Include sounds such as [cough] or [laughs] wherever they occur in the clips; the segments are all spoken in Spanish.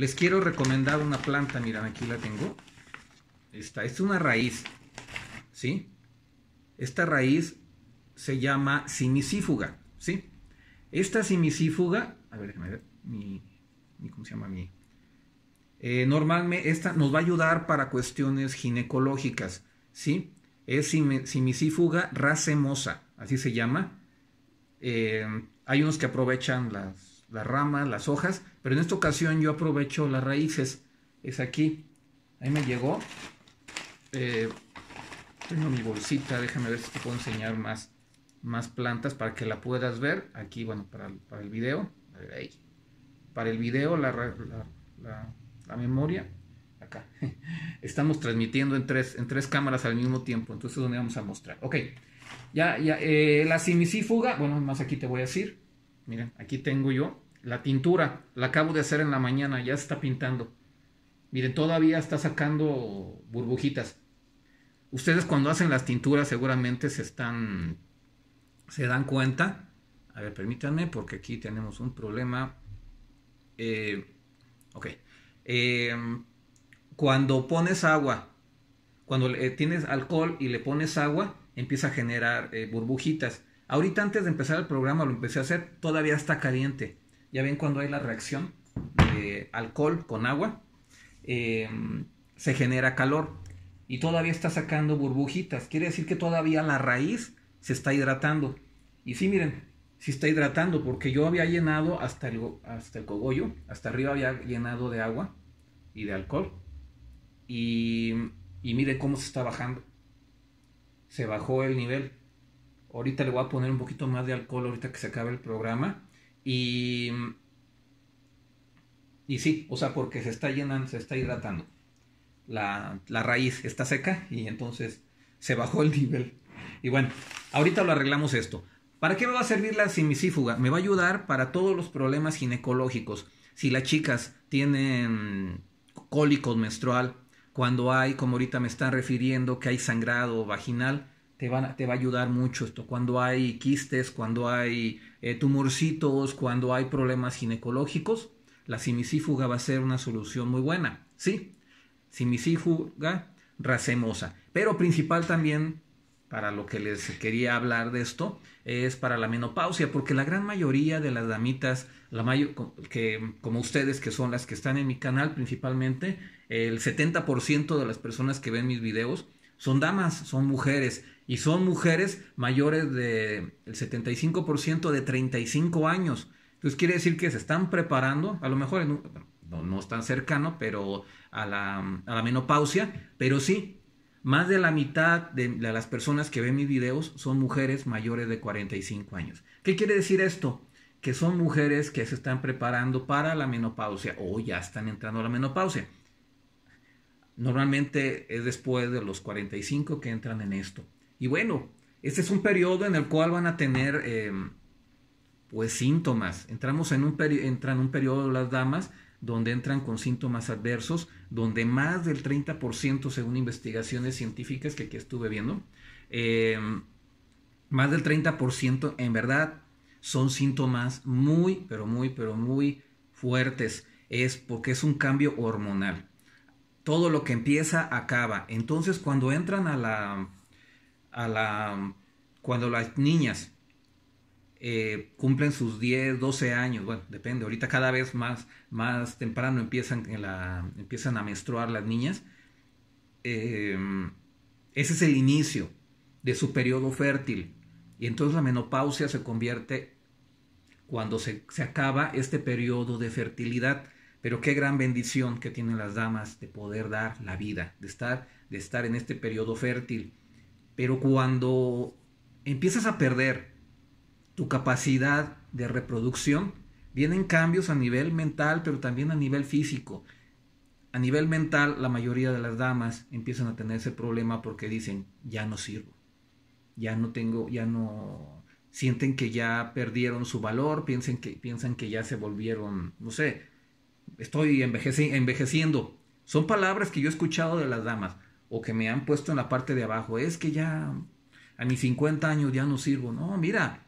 Les quiero recomendar una planta, miren, aquí la tengo. Esta es una raíz, ¿sí? Esta raíz se llama simicífuga, ¿sí? Esta simicífuga, a ver, déjame ver, mi, ¿cómo se llama mi? Eh, normalmente esta nos va a ayudar para cuestiones ginecológicas, ¿sí? Es simicífuga racemosa, así se llama. Eh, hay unos que aprovechan las las ramas, las hojas, pero en esta ocasión yo aprovecho las raíces. Es aquí. Ahí me llegó. Eh, tengo mi bolsita, déjame ver si te puedo enseñar más, más plantas para que la puedas ver. Aquí, bueno, para, el video. Para el video, la, memoria. Acá. [laughs] Estamos transmitiendo en tres, en tres cámaras al mismo tiempo. Entonces, donde vamos a mostrar? Ok. Ya, ya. Eh, la simicífuga. Bueno, más aquí te voy a decir. Miren, aquí tengo yo la tintura, la acabo de hacer en la mañana, ya está pintando. Miren, todavía está sacando burbujitas. Ustedes cuando hacen las tinturas seguramente se están, se dan cuenta. A ver, permítanme porque aquí tenemos un problema. Eh, ok. Em, cuando pones agua, cuando eh, tienes alcohol y le pones agua, empieza a generar eh, burbujitas. Ahorita antes de empezar el programa lo empecé a hacer, todavía está caliente. Ya ven cuando hay la reacción de alcohol con agua, em, se genera calor y todavía está sacando burbujitas. Quiere decir que todavía la raíz se está hidratando. Y sí, miren, sí está hidratando porque yo había llenado hasta el, hasta el cogollo, hasta arriba había llenado de agua y de alcohol. Y, y mire cómo se está bajando. Se bajó el nivel. Ahorita le voy a poner un poquito más de alcohol ahorita que se acabe el programa. Y, y sí, o sea, porque se está llenando, se está hidratando. La, la raíz está seca y entonces se bajó el nivel. Y bueno, ahorita lo arreglamos esto. ¿Para qué me va a servir la simicífuga? Me va a ayudar para todos los problemas ginecológicos. Si las chicas tienen cólicos menstrual, cuando hay, como ahorita me están refiriendo, que hay sangrado vaginal, te, va a ayudar mucho esto. Cuando hay quistes, cuando hay eh, tumorcitos, cuando hay problemas ginecológicos, la simicífuga va a ser una solución muy buena. Sí, simicífuga racemosa. Pero principal también, para lo que les quería hablar de esto, es para la menopausia, porque la gran mayoría de las damitas, la que, como ustedes que son las que están en mi canal principalmente, el 70% de las personas que ven mis videos son damas, son mujeres, y son mujeres mayores del de 75% de 35 años. Entonces quiere decir que se están preparando, a lo mejor no, no, es tan cercano, pero a la, menopausia, pero sí, más de la mitad de las personas que ven mis videos son mujeres mayores de 45 años. ¿Qué quiere decir esto? Que son mujeres que se están preparando para la menopausia o ya están entrando a la menopausia. Normalmente es después de los 45 que entran en esto. Y bueno, este es un periodo en el cual van a tener em, pues síntomas. Entramos en un, entran en un periodo las damas donde entran con síntomas adversos, donde más del 30%, según investigaciones científicas que aquí estuve viendo, em, más del 30% en verdad son síntomas muy, pero muy, pero muy fuertes. Es porque es un cambio hormonal todo lo que empieza acaba. Entonces cuando entran a la, a la cuando las niñas eh, cumplen sus 10, 12 años, bueno, depende, ahorita cada vez más, más temprano empiezan, empiezan a menstruar las niñas, em, ese es el inicio de su periodo fértil. Y entonces la menopausia se convierte cuando se, se acaba este periodo de fertilidad pero qué gran bendición que tienen las damas de poder dar la vida, de estar, de estar en este periodo fértil. Pero cuando empiezas a perder tu capacidad de reproducción, vienen cambios a nivel mental, pero también a nivel físico. A nivel mental, la mayoría de las damas empiezan a tener ese problema porque dicen, ya no sirvo, ya no tengo, ya no, sienten que ya perdieron su valor, piensen que, piensan que ya se volvieron, no sé, estoy envejeciendo. Son palabras que yo he escuchado de las damas o que me han puesto en la parte de abajo. Es que ya a mis 50 años ya no sirvo. No, mira,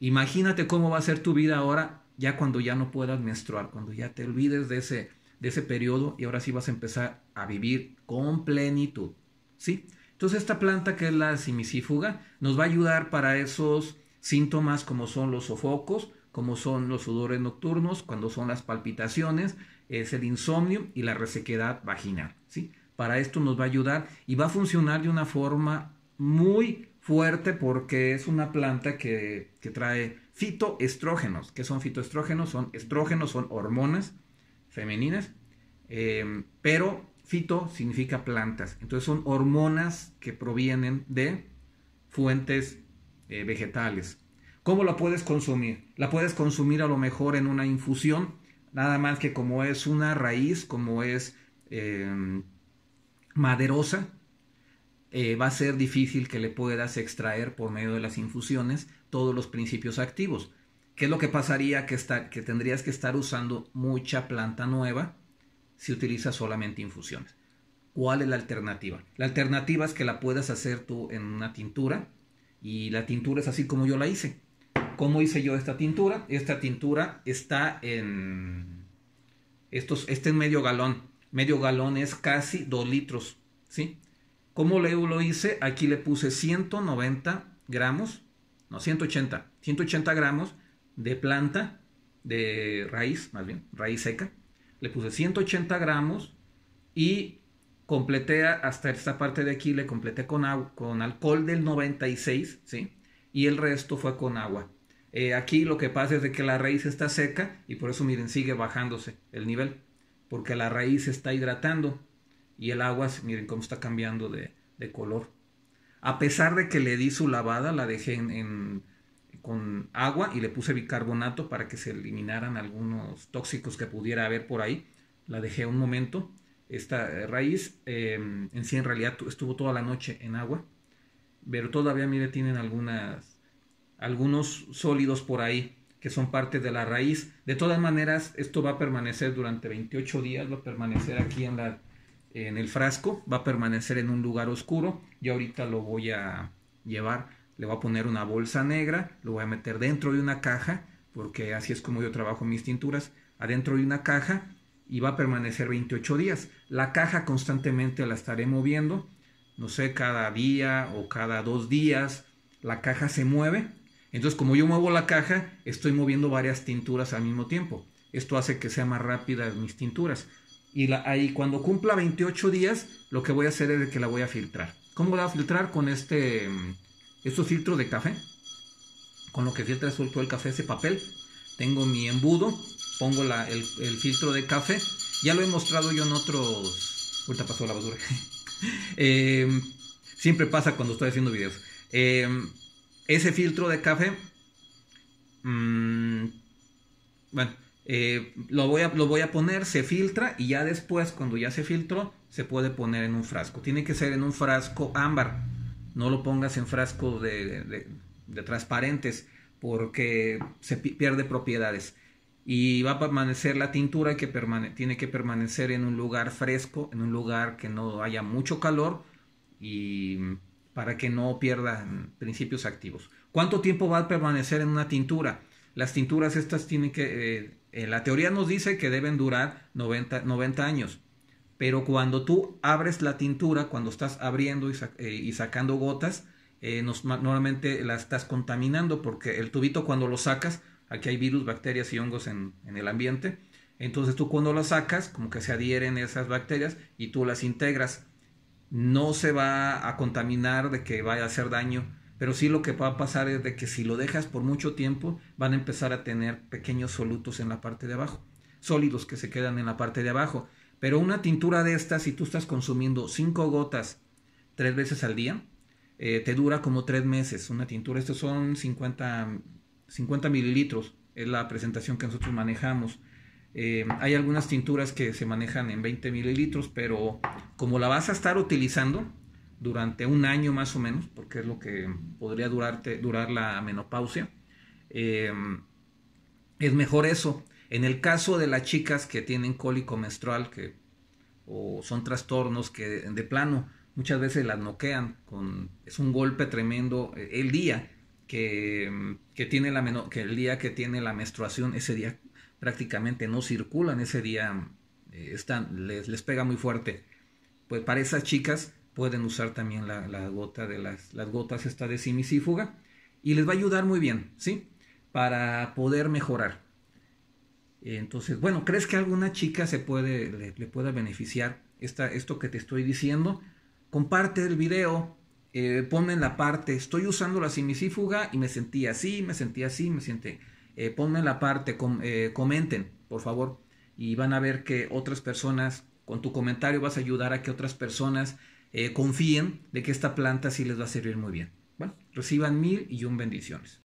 imagínate cómo va a ser tu vida ahora ya cuando ya no puedas menstruar, cuando ya te olvides de ese, de ese periodo y ahora sí vas a empezar a vivir con plenitud. ¿Sí? Entonces esta planta que es la simicífuga nos va a ayudar para esos síntomas como son los sofocos, como son los sudores nocturnos, cuando son las palpitaciones, es el insomnio y la resequedad vaginal. ¿sí? Para esto nos va a ayudar y va a funcionar de una forma muy fuerte porque es una planta que, trae fitoestrógenos. ¿Qué son fitoestrógenos? Son estrógenos, son hormonas femeninas, em, pero fito significa plantas. Entonces son hormonas que provienen de fuentes eh, vegetales. ¿Cómo la puedes consumir? La puedes consumir a lo mejor en una infusión, nada más que como es una raíz, como es em, maderosa, eh, va a ser difícil que le puedas extraer por medio de las infusiones todos los principios activos. ¿Qué es lo que pasaría? Que, que tendrías que estar usando mucha planta nueva si utilizas solamente infusiones. ¿Cuál es la alternativa? La alternativa es que la puedas hacer tú en una tintura y la tintura es así como yo la hice ¿Cómo hice yo esta tintura? Esta tintura está en... Estos, este es medio galón. Medio galón es casi 2 litros. ¿Sí? ¿Cómo lo hice? Aquí le puse 190 gramos. No, 180. 180 gramos de planta. De raíz, más bien. Raíz seca. Le puse 180 gramos. Y completé hasta esta parte de aquí. Le completé con, agua, con alcohol del 96. ¿Sí? Y el resto fue con agua. Eh, aquí lo que pasa es de que la raíz está seca y por eso miren sigue bajándose el nivel porque la raíz está hidratando y el agua, miren cómo está cambiando de, color. A pesar de que le di su lavada, la dejé en, con agua y le puse bicarbonato para que se eliminaran algunos tóxicos que pudiera haber por ahí. La dejé un momento. Esta eh, raíz em, en sí en realidad estuvo toda la noche en agua, pero todavía, miren, tienen algunas algunos sólidos por ahí que son parte de la raíz. De todas maneras, esto va a permanecer durante 28 días, va a permanecer aquí en, la, en el frasco, va a permanecer en un lugar oscuro. Yo ahorita lo voy a llevar, le voy a poner una bolsa negra, lo voy a meter dentro de una caja, porque así es como yo trabajo mis tinturas, adentro de una caja y va a permanecer 28 días. La caja constantemente la estaré moviendo, no sé, cada día o cada dos días, la caja se mueve entonces, como yo muevo la caja, estoy moviendo varias tinturas al mismo tiempo. Esto hace que sea más rápida mis tinturas. Y ahí cuando cumpla 28 días, lo que voy a hacer es que la voy a filtrar. ¿Cómo la voy a filtrar? Con este, mm, estos filtros de café. Con lo que filtra suelto el café, ese papel. Tengo mi embudo, pongo el, filtro de café. Ya lo he mostrado yo en otros... Ahorita pasó la basura. [laughs] Em, siempre pasa cuando estoy haciendo videos. Eh, ese filtro de café, mm, bueno, eh, lo, voy a, lo voy a poner, se filtra y ya después, cuando ya se filtró, se puede poner en un frasco. Tiene que ser en un frasco ámbar, no lo pongas en frasco de, de, transparentes porque se pierde propiedades. Y va a permanecer la tintura que tiene que permanecer en un lugar fresco, en un lugar que no haya mucho calor y para que no pierda principios activos. ¿Cuánto tiempo va a permanecer en una tintura? Las tinturas estas tienen que... Eh, eh, la teoría nos dice que deben durar 90, 90, años, pero cuando tú abres la tintura, cuando estás abriendo y, eh, sacando gotas, normalmente la estás contaminando porque el tubito cuando lo sacas, aquí hay virus, bacterias y hongos en, el ambiente, entonces tú cuando las sacas, como que se adhieren esas bacterias y tú las integras no se va a contaminar de que vaya a hacer daño, pero sí lo que va a pasar es de que si lo dejas por mucho tiempo van a empezar a tener pequeños solutos en la parte de abajo, sólidos que se quedan en la parte de abajo. Pero una tintura de estas, si tú estás consumiendo 5 gotas tres veces al día, eh, te dura como 3 meses una tintura. Estos son 50, 50 mililitros, es la presentación que nosotros manejamos. Eh, hay algunas tinturas que se manejan en 20 mililitros, pero como la vas a estar utilizando durante un año más o menos, porque es lo que podría durar la menopausia, eh, es mejor eso. En el caso de las chicas que tienen cólico menstrual, que o son trastornos que de, plano muchas veces las noquean, con, es un golpe tremendo eh, el día que, tiene la que el día que tiene la menstruación, ese día prácticamente no circulan ese día, eh, están, les, les, pega muy fuerte. Pues para esas chicas pueden usar también la, gota de las, las gotas esta de simisífuga y les va a ayudar muy bien, ¿sí? Para poder mejorar. Entonces, bueno, ¿crees que alguna chica se puede, le, pueda beneficiar esta, esto que te estoy diciendo? Comparte el video, eh, pon en la parte, estoy usando la simisífuga y me sentí así, me sentí así, me siente eh, ponme la parte, eh, comenten, por favor, y van a ver que otras personas, con tu comentario vas a ayudar a que otras personas eh, confíen de que esta planta sí les va a servir muy bien. Bueno, reciban mil y un bendiciones.